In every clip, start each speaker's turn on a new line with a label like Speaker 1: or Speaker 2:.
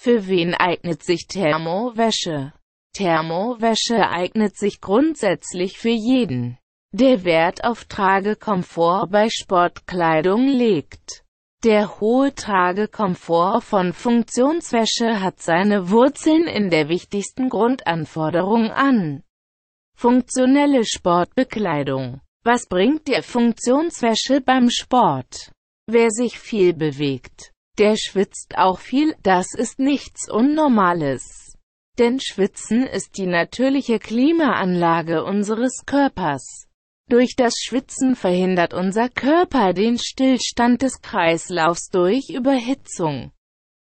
Speaker 1: Für wen eignet sich Thermowäsche? Thermowäsche eignet sich grundsätzlich für jeden, der Wert auf Tragekomfort bei Sportkleidung legt. Der hohe Tragekomfort von Funktionswäsche hat seine Wurzeln in der wichtigsten Grundanforderung an funktionelle Sportbekleidung. Was bringt dir Funktionswäsche beim Sport? Wer sich viel bewegt, der schwitzt auch viel, das ist nichts Unnormales. Denn Schwitzen ist die natürliche Klimaanlage unseres Körpers. Durch das Schwitzen verhindert unser Körper den Stillstand des Kreislaufs durch Überhitzung.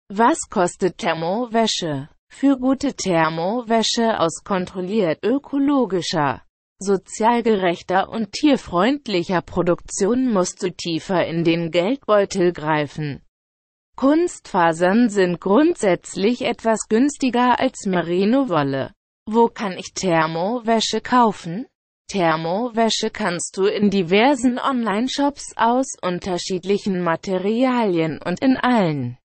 Speaker 1: Was kostet Thermowäsche? Für gute Thermowäsche aus kontrolliert ökologischer, sozialgerechter und tierfreundlicher Produktion musst du tiefer in den Geldbeutel greifen. Kunstfasern sind grundsätzlich etwas günstiger als Merino-Wolle. Wo kann ich Thermowäsche kaufen? Thermowäsche kannst du in diversen Online-Shops aus unterschiedlichen Materialien und in allen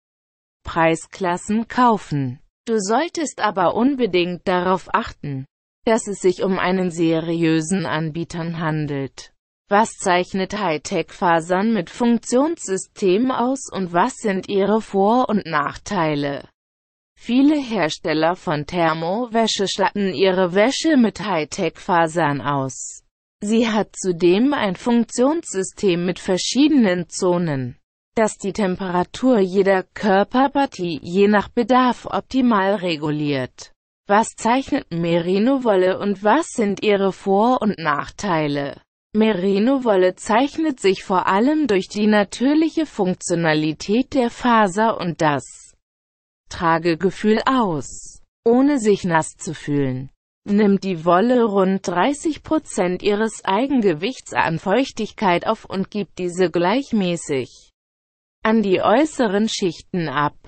Speaker 1: Preisklassen kaufen. Du solltest aber unbedingt darauf achten, dass es sich um einen seriösen Anbietern handelt. Was zeichnet Hightech-Fasern mit Funktionssystemen aus und was sind ihre Vor- und Nachteile? Viele Hersteller von Thermowäsche statten ihre Wäsche mit Hightech-Fasern aus. Sie hat zudem ein Funktionssystem mit verschiedenen Zonen, das die Temperatur jeder Körperpartie je nach Bedarf optimal reguliert. Was zeichnet Merino-Wolle und was sind ihre Vor- und Nachteile? Merino-Wolle zeichnet sich vor allem durch die natürliche Funktionalität der Faser und das Tragegefühl aus, ohne sich nass zu fühlen. Nimmt die Wolle rund 30% ihres Eigengewichts an Feuchtigkeit auf und gibt diese gleichmäßig an die äußeren Schichten ab.